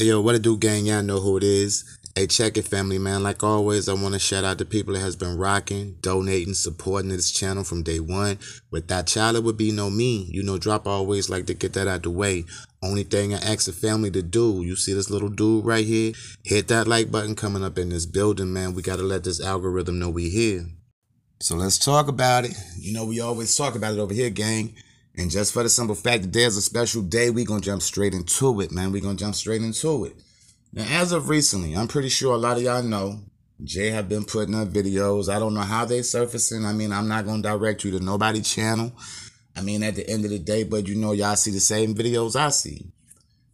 Hey, yo, what it do, gang? Y'all know who it is. Hey, check it, family, man. Like always, I want to shout out to people that has been rocking, donating, supporting this channel from day one. Without that child, it would be no me. You know, drop I always like to get that out the way. Only thing I ask the family to do, you see this little dude right here? Hit that like button coming up in this building, man. We got to let this algorithm know we here. So let's talk about it. You know, we always talk about it over here, gang. And just for the simple fact that there's a special day, we're going to jump straight into it, man. We're going to jump straight into it. Now, as of recently, I'm pretty sure a lot of y'all know Jay have been putting up videos. I don't know how they surfacing. I mean, I'm not going to direct you to nobody channel. I mean, at the end of the day, but you know, y'all see the same videos I see.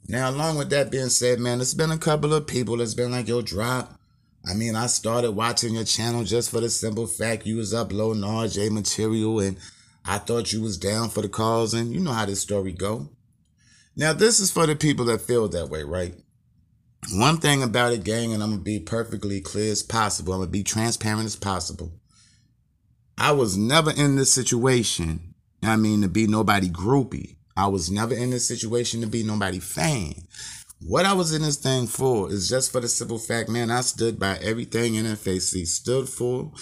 Now, along with that being said, man, it's been a couple of people that's been like, yo, drop. I mean, I started watching your channel just for the simple fact you was uploading RJ material and I thought you was down for the cause, and you know how this story go. Now, this is for the people that feel that way, right? One thing about it, gang, and I'm gonna be perfectly clear as possible. I'm gonna be transparent as possible. I was never in this situation. I mean, to be nobody groupie. I was never in this situation to be nobody fan. What I was in this thing for is just for the simple fact, man, I stood by everything NFAC stood for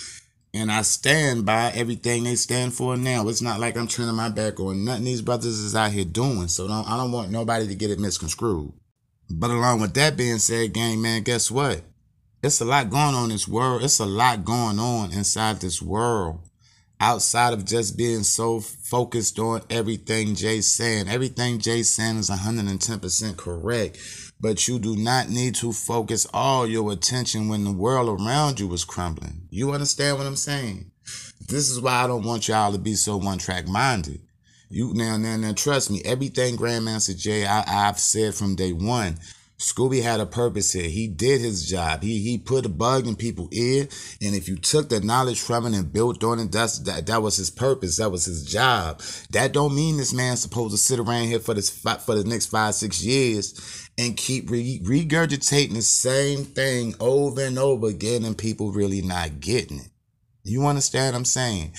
and I stand by everything they stand for now. It's not like I'm turning my back on nothing these brothers is out here doing. So don't, I don't want nobody to get it misconstrued. But along with that being said, gang man, guess what? It's a lot going on in this world. It's a lot going on inside this world outside of just being so focused on everything Jay's saying. Everything Jay's saying is 110% correct, but you do not need to focus all your attention when the world around you is crumbling. You understand what I'm saying? This is why I don't want y'all to be so one track minded. You now, now, now, trust me, everything Grandmaster Jay I, I've said from day one. Scooby had a purpose here. He did his job. He he put a bug in people's ear, and if you took the knowledge from it and built on it, that's that, that was his purpose. That was his job. That don't mean this man's supposed to sit around here for this for the next five six years and keep re- regurgitating the same thing over and over again, and people really not getting it. You understand what I'm saying?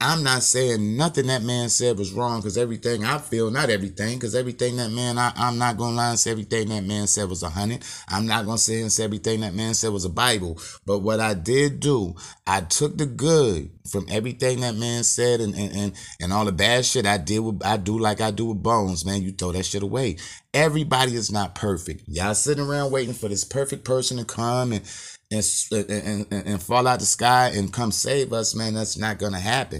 I'm not saying nothing that man said was wrong because everything I feel, not everything, because everything that man, I, I'm not going to lie and say everything that man said was a hundred. I'm not going to say and say everything that man said was a Bible. But what I did do, I took the good from everything that man said and, and, and, and all the bad shit I did with, I do like I do with bones, man. You throw that shit away. Everybody is not perfect. Y'all sitting around waiting for this perfect person to come and, and, and, and, and fall out the sky and come save us, man. That's not going to happen.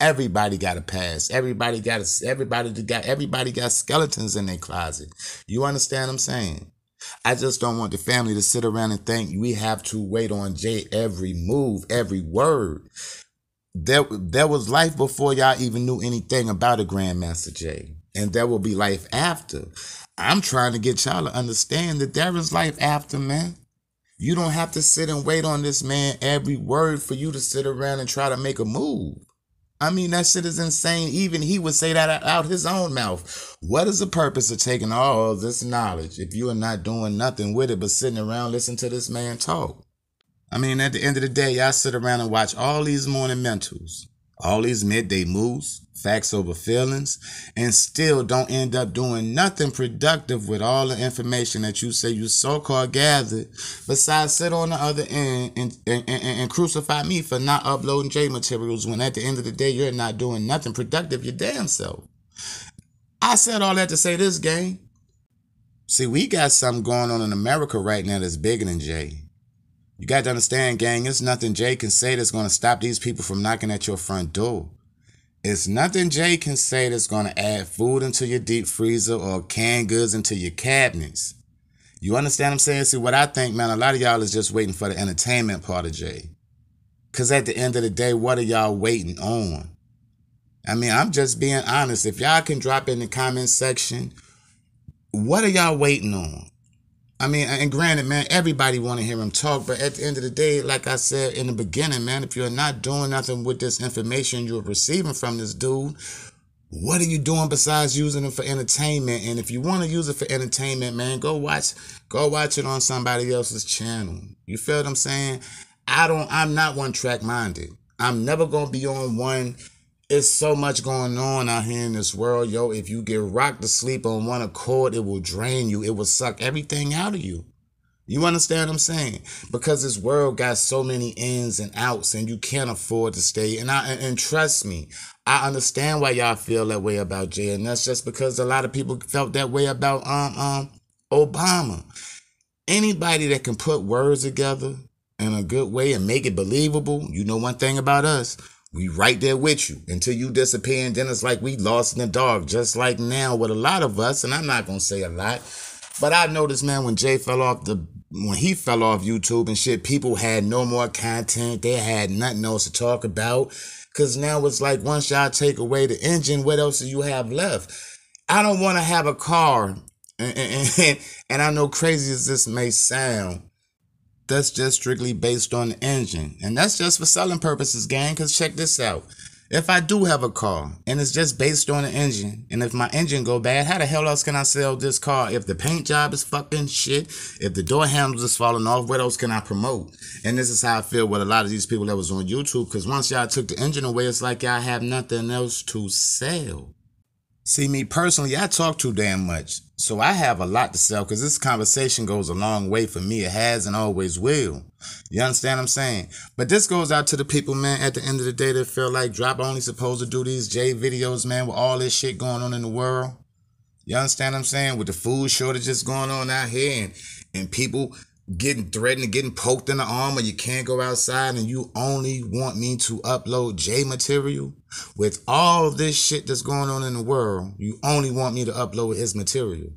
Everybody got a past. Everybody got a, everybody got everybody got skeletons in their closet. You understand what I'm saying? I just don't want the family to sit around and think we have to wait on Jay every move, every word. There, there was life before y'all even knew anything about a Grandmaster Jay. And there will be life after. I'm trying to get y'all to understand that there is life after, man. You don't have to sit and wait on this man every word for you to sit around and try to make a move. I mean, that shit is insane. Even he would say that out his own mouth. What is the purpose of taking all this knowledge if you are not doing nothing with it but sitting around listening to this man talk? I mean, at the end of the day, y'all sit around and watch all these morning mentals all these midday moves, facts over feelings, and still don't end up doing nothing productive with all the information that you say you so called gathered, besides sit on the other end and, and, and, and crucify me for not uploading J materials when at the end of the day you're not doing nothing productive your damn self. I said all that to say this, gang. See, we got something going on in America right now that's bigger than Jay. You got to understand, gang, it's nothing Jay can say that's going to stop these people from knocking at your front door. It's nothing Jay can say that's going to add food into your deep freezer or canned goods into your cabinets. You understand I'm saying? See, what I think, man, a lot of y'all is just waiting for the entertainment part of Jay. Because at the end of the day, what are y'all waiting on? I mean, I'm just being honest. If y'all can drop in the comment section, what are y'all waiting on? I mean, and granted, man, everybody want to hear him talk, but at the end of the day, like I said in the beginning, man, if you're not doing nothing with this information you're receiving from this dude, what are you doing besides using it for entertainment? And if you want to use it for entertainment, man, go watch, go watch it on somebody else's channel. You feel what I'm saying? I don't, I'm not one track minded. I'm never gonna be on one it's so much going on out here in this world, yo. If you get rocked to sleep on one accord, it will drain you. It will suck everything out of you. You understand what I'm saying? Because this world got so many ins and outs, and you can't afford to stay. And I and, trust me, I understand why y'all feel that way about Jay, and that's just because a lot of people felt that way about um um Obama. Anybody that can put words together in a good way and make it believable, you know one thing about us we right there with you until you disappear, and then it's like we lost in the dark, just like now with a lot of us. And I'm not gonna say a lot, but I noticed, man, when Jay fell off the when he fell off YouTube and shit, people had no more content. They had nothing else to talk about. Cause now it's like once y'all take away the engine, what else do you have left? I don't want to have a car, and, and, and, and I know crazy as this may sound, that's just strictly based on the engine. And that's just for selling purposes, gang, because check this out. If I do have a car and it's just based on the engine, and if my engine go bad, how the hell else can I sell this car if the paint job is fucking shit, if the door handles is falling off, what else can I promote? And this is how I feel with a lot of these people that was on YouTube, because once y'all took the engine away, it's like y'all have nothing else to sell. See, me personally, I talk too damn much. So I have a lot to sell because this conversation goes a long way for me. It has and always will. You understand what I'm saying? But this goes out to the people, man, at the end of the day that feel like Drop only supposed to do these J videos, man, with all this shit going on in the world. You understand what I'm saying? With the food shortages going on out here and, and people getting threatened, getting poked in the arm, or you can't go outside, and you only want me to upload J material? With all this shit that's going on in the world, you only want me to upload his material.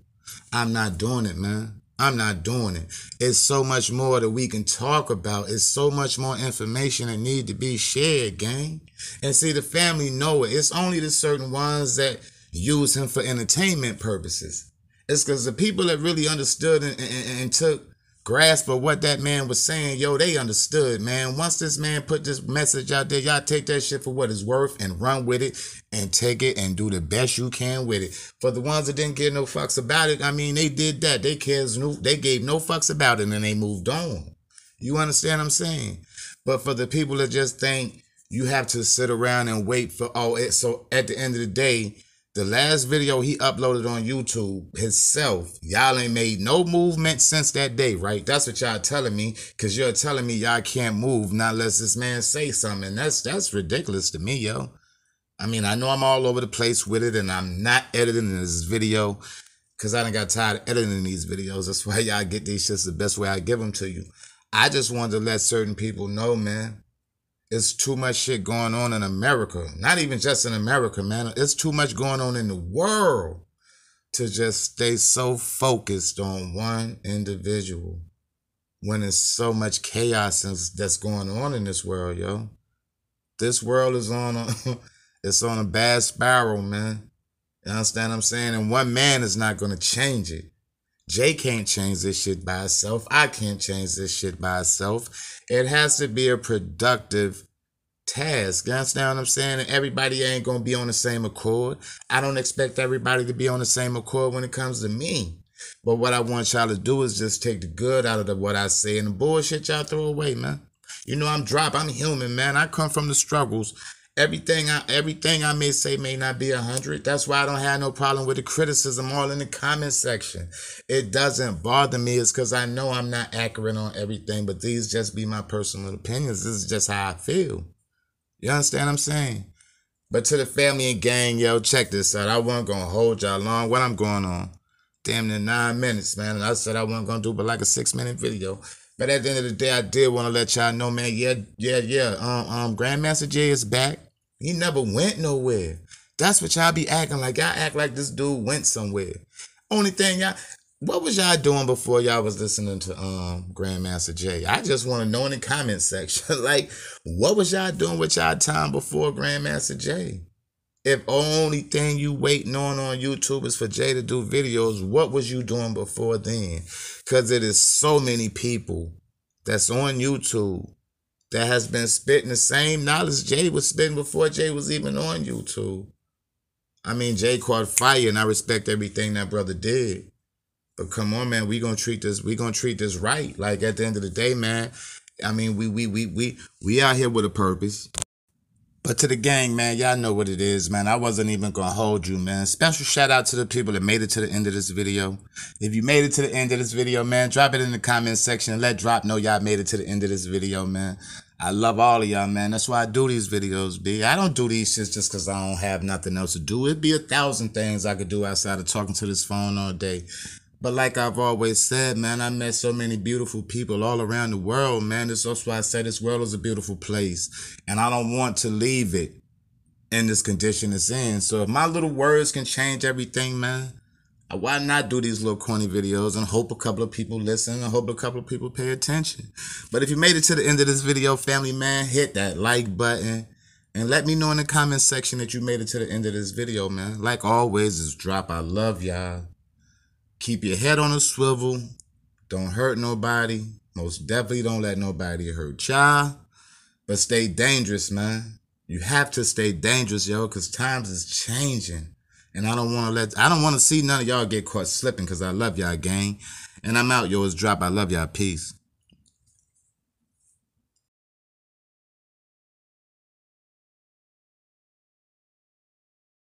I'm not doing it, man. I'm not doing it. It's so much more that we can talk about. It's so much more information that need to be shared, gang. And see, the family know it. It's only the certain ones that use him for entertainment purposes. It's because the people that really understood and, and, and took grasp of what that man was saying, yo, they understood, man. Once this man put this message out there, y'all take that shit for what it's worth and run with it and take it and do the best you can with it. For the ones that didn't give no fucks about it, I mean, they did that. They cares no, they gave no fucks about it and they moved on. You understand what I'm saying? But for the people that just think you have to sit around and wait for all oh, it, so at the end of the day, the last video he uploaded on YouTube himself, y'all ain't made no movement since that day, right? That's what y'all telling me, cause you're telling me y'all can't move not unless this man say something. that's that's ridiculous to me, yo. I mean, I know I'm all over the place with it, and I'm not editing this video, cause I done got tired of editing these videos. That's why y'all get these shits the best way I give them to you. I just wanted to let certain people know, man. It's too much shit going on in America. Not even just in America, man. It's too much going on in the world to just stay so focused on one individual when there's so much chaos that's going on in this world, yo. This world is on a it's on a bad spiral, man. You understand what I'm saying? And one man is not gonna change it. Jay can't change this shit by itself. I can't change this shit by itself. It has to be a productive task. You understand what I'm saying? And everybody ain't gonna be on the same accord. I don't expect everybody to be on the same accord when it comes to me. But what I want y'all to do is just take the good out of the, what I say and the bullshit y'all throw away, man. You know I'm drop. I'm human, man. I come from the struggles. Everything I everything I may say may not be a hundred. That's why I don't have no problem with the criticism all in the comment section. It doesn't bother me. It's because I know I'm not accurate on everything, but these just be my personal opinions. This is just how I feel. You understand what I'm saying? But to the family and gang, yo, check this out. I wasn't gonna hold y'all long. What I'm going on? Damn near nine minutes, man. And I said I wasn't gonna do but like a six minute video. But at the end of the day, I did want to let y'all know, man. Yeah, yeah, yeah. Um, um, Grandmaster Jay is back. He never went nowhere. That's what y'all be acting like. Y'all act like this dude went somewhere. Only thing y'all, what was y'all doing before y'all was listening to um Grandmaster Jay? I just want to know in the comment section, like, what was y'all doing with y'all time before Grandmaster Jay? If only thing you waiting on on YouTube is for Jay to do videos, what was you doing before then? Because it is so many people that's on YouTube that has been spitting the same knowledge Jay was spitting before Jay was even on YouTube. I mean, Jay caught fire, and I respect everything that brother did. But come on, man, we gonna treat this. We gonna treat this right. Like at the end of the day, man. I mean, we we we we we out here with a purpose. But to the gang, man, y'all know what it is, man. I wasn't even gonna hold you, man. Special shout out to the people that made it to the end of this video. If you made it to the end of this video, man, drop it in the comment section and let Drop know y'all made it to the end of this video, man. I love all of y'all, man. That's why I do these videos, B. I don't do these shits just because I don't have nothing else to do. It'd be a thousand things I could do outside of talking to this phone all day. But like I've always said, man, I met so many beautiful people all around the world, man. That's also why I say this world is a beautiful place. And I don't want to leave it in this condition it's in. So if my little words can change everything, man, uh, why not do these little corny videos and hope a couple of people listen and hope a couple of people pay attention? But if you made it to the end of this video, family man, hit that like button and let me know in the comment section that you made it to the end of this video, man. Like always, is drop. I love y'all. Keep your head on a swivel. Don't hurt nobody. Most definitely don't let nobody hurt y'all. But stay dangerous, man. You have to stay dangerous, yo, because times is changing. And I don't want to let, I don't want to see none of y'all get caught slipping because I love y'all, gang. And I'm out, yo. It's Drop. I love y'all. Peace.